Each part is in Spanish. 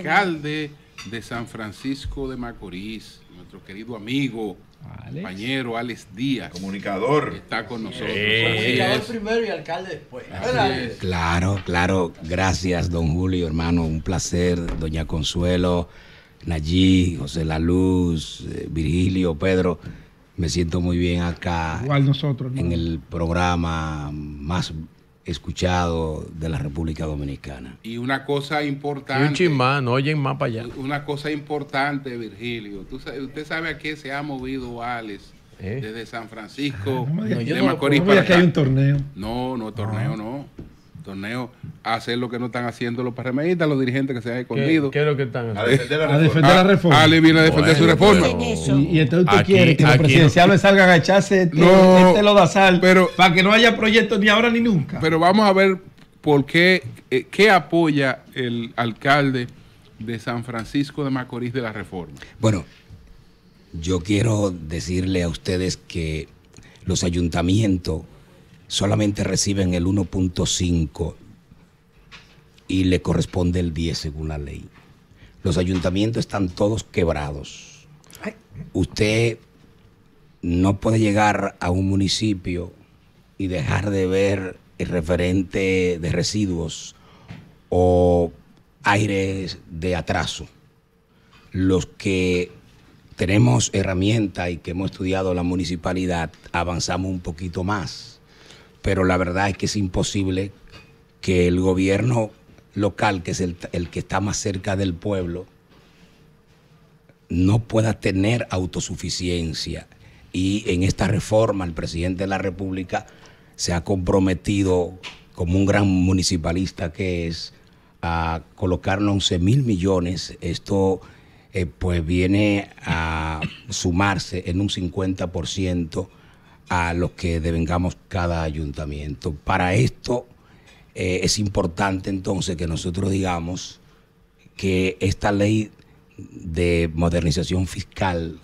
alcalde de San Francisco de Macorís, nuestro querido amigo, compañero Alex Díaz. Comunicador. Está con nosotros. Comunicador primero y alcalde después. Claro, claro. Gracias, don Julio, hermano. Un placer, doña Consuelo, Nayí, José La Luz, eh, Virgilio, Pedro. Me siento muy bien acá. Igual nosotros. En el programa más escuchado de la República Dominicana. Y una cosa importante. Y un no oyen más para allá. Una cosa importante, Virgilio. ¿tú usted sabe a qué se ha movido Alex ¿Eh? desde San Francisco, ah, no, de no, Macorís no, Que hay un torneo. No, no, torneo ah. no torneo a hacer lo que no están haciendo los parremeístas, los dirigentes que se han escondido. ¿Qué, es lo que están haciendo? A defender la, ah, reforma. viene a defender su reforma. Y, entonces usted quiere que los presidenciales no... salgan a echarse este, lo este lodazal para que no haya proyectos ni ahora ni nunca. Pero vamos a ver por qué, eh, qué apoya el alcalde de San Francisco de Macorís de la reforma. Bueno, yo quiero decirle a ustedes que los ayuntamientos solamente reciben el 1.5 y le corresponde el 10 según la ley. Los ayuntamientos están todos quebrados. Usted no puede llegar a un municipio y dejar de ver el referente de residuos o aires de atraso. Los que tenemos herramientas y que hemos estudiado la municipalidad, avanzamos un poquito más pero la verdad es que es imposible que el gobierno local, que es el, que está más cerca del pueblo, no pueda tener autosuficiencia. Y en esta reforma el presidente de la República se ha comprometido, como un gran municipalista que es, a colocarnos 11 mil millones. Esto eh, pues viene a sumarse en un 50% a los que devengamos cada ayuntamiento. Para esto eh, es importante entonces que nosotros digamos que esta ley de modernización fiscal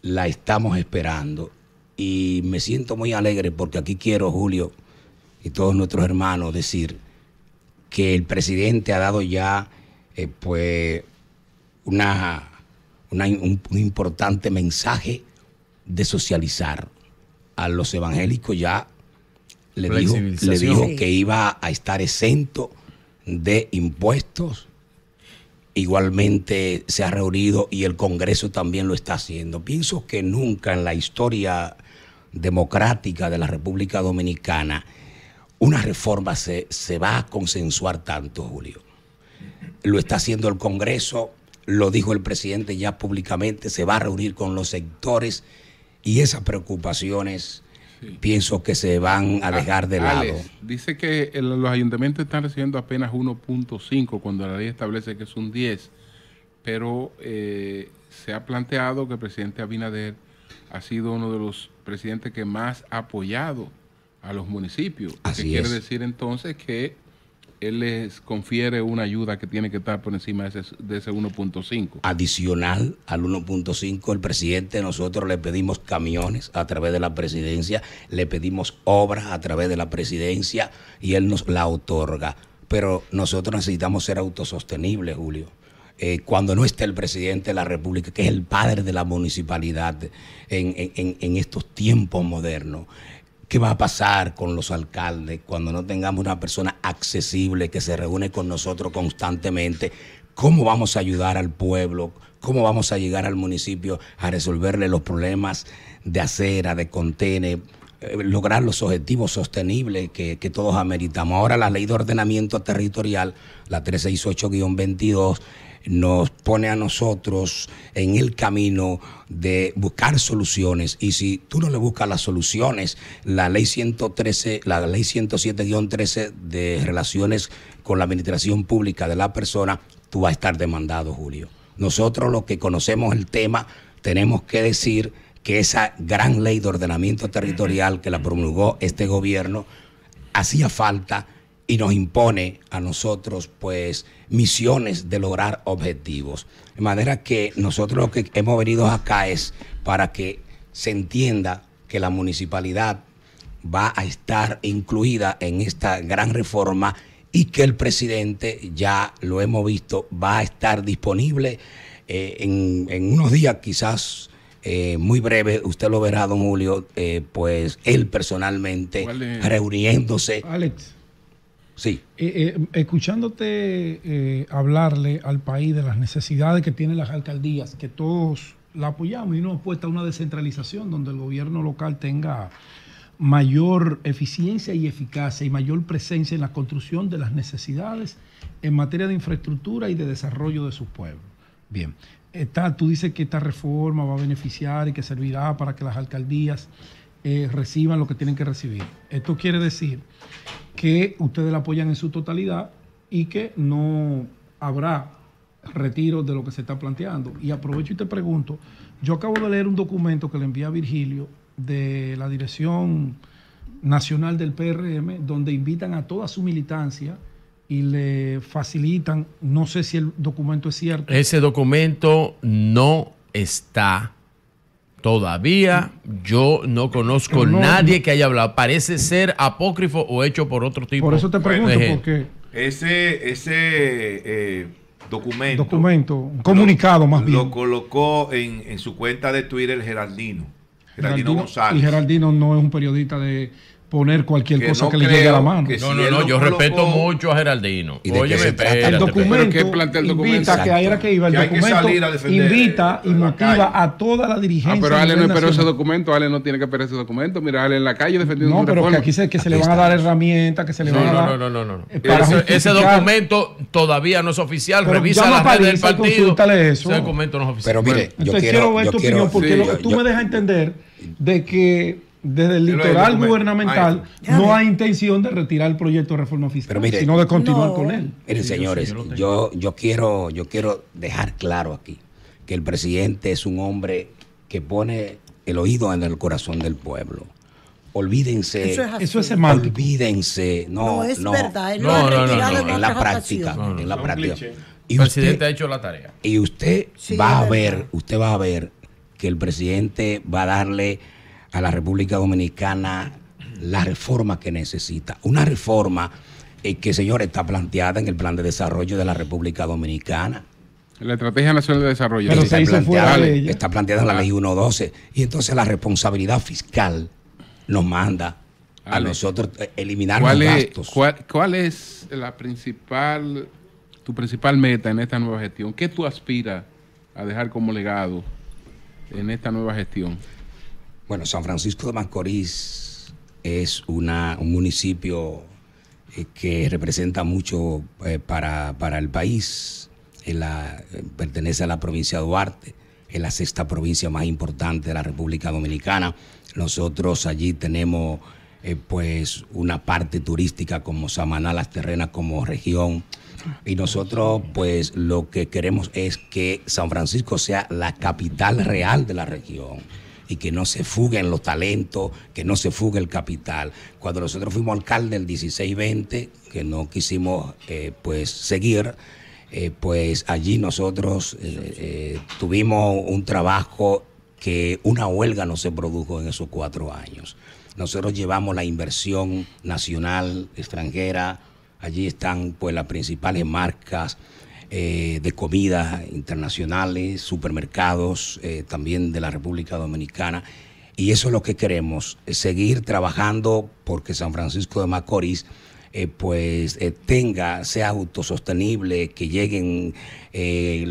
la estamos esperando y me siento muy alegre porque aquí quiero, Julio, y todos nuestros hermanos decir que el presidente ha dado ya eh, pues una, un importante mensaje de socializar a los evangélicos ya le dijo, le dijo que iba a estar exento de impuestos. Igualmente se ha reunido y el Congreso también lo está haciendo. Pienso que nunca en la historia democrática de la República Dominicana una reforma se, se va a consensuar tanto, Julio. Lo está haciendo el Congreso, lo dijo el presidente ya públicamente, se va a reunir con los sectores y esas preocupaciones pienso que se van a ah, dejar de lado. dice que los ayuntamientos están recibiendo apenas 1.5 cuando la ley establece que es un 10, pero eh, se ha planteado que el presidente Abinader ha sido uno de los presidentes que más ha apoyado a los municipios. Así quiere decir entonces que él les confiere una ayuda que tiene que estar por encima de ese, 1.5. Adicional al 1.5, el presidente, nosotros le pedimos camiones a través de la presidencia, le pedimos obras a través de la presidencia y él nos la otorga. Pero nosotros necesitamos ser autosostenibles, Julio. Eh, cuando no esté el presidente de la República, que es el padre de la municipalidad en estos tiempos modernos. ¿Qué va a pasar con los alcaldes cuando no tengamos una persona accesible que se reúne con nosotros constantemente? ¿Cómo vamos a ayudar al pueblo? ¿Cómo vamos a llegar al municipio a resolverle los problemas de acera, de contene, eh, lograr los objetivos sostenibles que, que, todos ameritamos. Ahora la ley de ordenamiento territorial, la 368-22, nos pone a nosotros en el camino de buscar soluciones. Y si tú no le buscas las soluciones, la ley 113, la ley 107-13 de relaciones con la administración pública de la persona, tú vas a estar demandado, Julio. Nosotros los que conocemos el tema tenemos que decir que esa gran ley de ordenamiento territorial que la promulgó este gobierno hacía falta y nos impone a nosotros pues misiones de lograr objetivos. De manera que nosotros lo que hemos venido acá es para que se entienda que la municipalidad va a estar incluida en esta gran reforma y que el presidente, ya lo hemos visto, va a estar disponible eh, en, unos días quizás. Eh, muy breve, usted lo verá, don Julio, eh, pues él personalmente reuniéndose Alex Sí. Eh, eh, escuchándote eh, hablarle al país de las necesidades que tienen las alcaldías, que todos la apoyamos y nos apuesta a una descentralización donde el gobierno local tenga mayor eficiencia y eficacia y mayor presencia en la construcción de las necesidades en materia de infraestructura y de desarrollo de sus pueblo. Bien, está, tú dices que esta reforma va a beneficiar y que servirá para que las alcaldías eh, reciban lo que tienen que recibir. Esto quiere decir que ustedes la apoyan en su totalidad y que no habrá retiro de lo que se está planteando. Y aprovecho y te pregunto, yo acabo de leer un documento que le envía Virgilio de la Dirección Nacional del PRM, donde invitan a toda su militancia y le facilitan, no sé si el documento es cierto. Ese documento no está Todavía yo no conozco nadie que haya hablado. Parece ser apócrifo o hecho por otro tipo. Por eso te pregunto, por qué. ese, ese eh, documento, documento, comunicado más bien, lo colocó en, su cuenta de Twitter el Geraldino, Geraldino González. Y Geraldino no es un periodista de, poner cualquier cosa que le llegue a la mano. no, no, no, yo respeto mucho a Geraldino. Oye, el documento el documento? invita que ahí era que iba el documento, invita y motiva a toda la dirigencia. Ah, pero Ale no esperó ese documento, Ale no tiene que esperar ese documento, mira, Ale en la calle defendiendo No, pero que aquí se, que se le van a dar herramientas, que se le van a dar... No, no, no, no. Eh, ese, ese, documento todavía no es oficial, revisa la red del partido. Eso. Ese documento no es oficial. Pero mire, yo quiero ver tu opinión porque tú me dejas entender de que desde el litoral gubernamental no hay intención de retirar el proyecto de reforma fiscal, sino de continuar con él. Miren, señores, yo, yo, quiero, yo quiero dejar claro aquí que el presidente es un hombre que pone el oído en el corazón del pueblo. Olvídense. Eso es, así. Olvídense. No, no es no, verdad. No, no, no, En la práctica. en la práctica. Y el presidente ha hecho la tarea. Y usted va a ver, usted va a ver que el presidente va a darle a la República Dominicana la reforma que necesita. Una reforma eh, que, señor está planteada en el Plan de Desarrollo de la República Dominicana. La Estrategia Nacional de Desarrollo. está, planteada, en la ah. Ley 112. Y entonces la responsabilidad fiscal nos manda a nosotros eh, eliminar los gastos. cuál, es la principal, tu principal meta en esta nueva gestión? ¿Qué tú aspiras a dejar como legado en esta nueva gestión? Bueno, San Francisco de Macorís es una, un municipio eh, que representa mucho eh, para, el país. Eh, pertenece a la provincia de Duarte, es la sexta provincia más importante de la República Dominicana. Nosotros allí tenemos pues una parte turística como Samaná, Las Terrenas como región. Y nosotros pues lo que queremos es que San Francisco sea la capital real de la región y que no se fuguen los talentos, que no se fugue el capital. Cuando nosotros fuimos alcalde el 16-20, que no quisimos eh, pues seguir, eh, pues allí nosotros eh, tuvimos un trabajo que una huelga no se produjo en esos cuatro años. Nosotros llevamos la inversión nacional, extranjera, allí están pues las principales marcas eh, de comidas internacionales, supermercados eh, también de la República Dominicana. Y eso es lo que queremos, eh, seguir trabajando porque San Francisco de Macorís pues tenga, sea autosostenible, que lleguen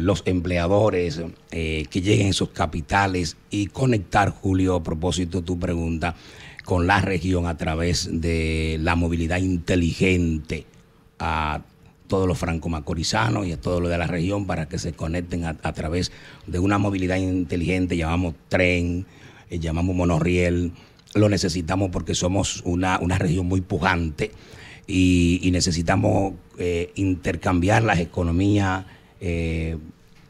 los empleadores, que lleguen sus capitales y conectar, Julio, a propósito de tu pregunta, con la región a través de la movilidad inteligente a todos los franco-macorizanos y a todos los de la región para que se conecten a, través de una movilidad inteligente, llamamos tren, eh, llamamos monorriel, lo necesitamos porque somos una, región muy pujante y, necesitamos eh, intercambiar las economías. Eh,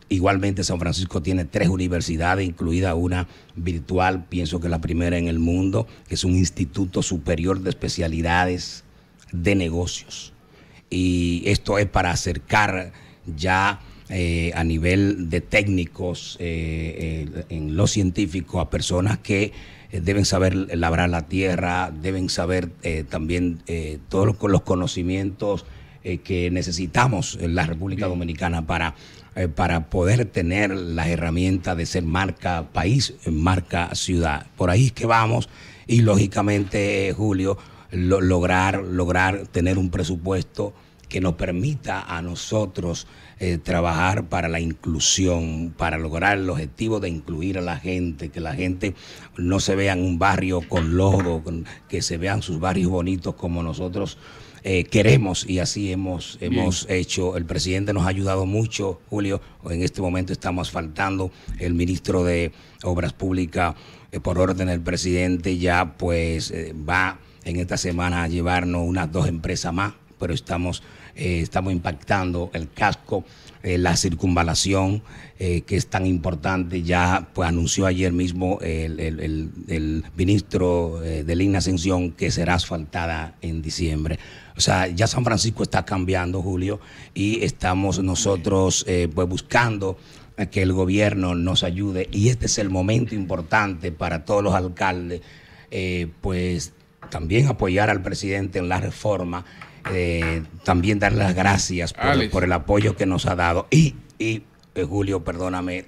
igualmente San Francisco tiene tres universidades, incluida una virtual, pienso que la primera en el mundo, que es un instituto superior de especialidades de negocios y esto es para acercar ya eh, a nivel de técnicos eh, eh, en lo científico a personas que deben saber labrar la tierra, deben saber también todos los, conocimientos que necesitamos en la República Dominicana para, para poder tener las herramientas de ser marca país, marca ciudad. Por ahí es que vamos y lógicamente, Julio, lograr, lograr tener un presupuesto que nos permita a nosotros eh, trabajar para la inclusión, para lograr el objetivo de incluir a la gente, que la gente no se vea en un barrio con lodo, que se vean sus barrios bonitos como nosotros. Eh, queremos y así hemos, hemos hecho. El presidente nos ha ayudado mucho, Julio. En este momento estamos faltando. El ministro de Obras Públicas, eh, por orden del presidente, ya pues va en esta semana a llevarnos unas dos empresas más pero estamos, eh, estamos impactando el casco, eh, la circunvalación, eh, que es tan importante. Ya pues, anunció ayer mismo el, ministro de Lina Ascensión que será asfaltada en diciembre. O sea, ya San Francisco está cambiando, Julio, y estamos nosotros pues, buscando que el gobierno nos ayude. Y este es el momento importante para todos los alcaldes, pues también apoyar al presidente en la reforma, eh, también dar las gracias por, el apoyo que nos ha dado. Y, y eh, Julio, perdóname,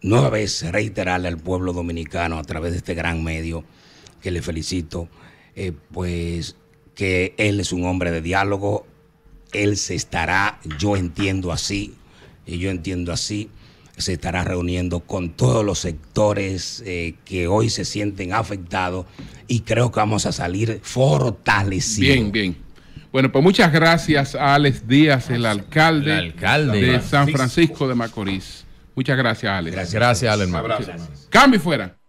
nueva vez reiterarle al pueblo dominicano a través de este gran medio que le felicito, eh, pues que él es un hombre de diálogo, él se estará, yo entiendo así, y yo entiendo así se estará reuniendo con todos los sectores eh, que hoy se sienten afectados y creo que vamos a salir fortalecidos. Bien, bien. Bueno, pues muchas gracias a Alex Díaz, el alcalde, de San Francisco de Macorís. Muchas gracias, Alex. Gracias, Alex. Gracias. Cambio fuera.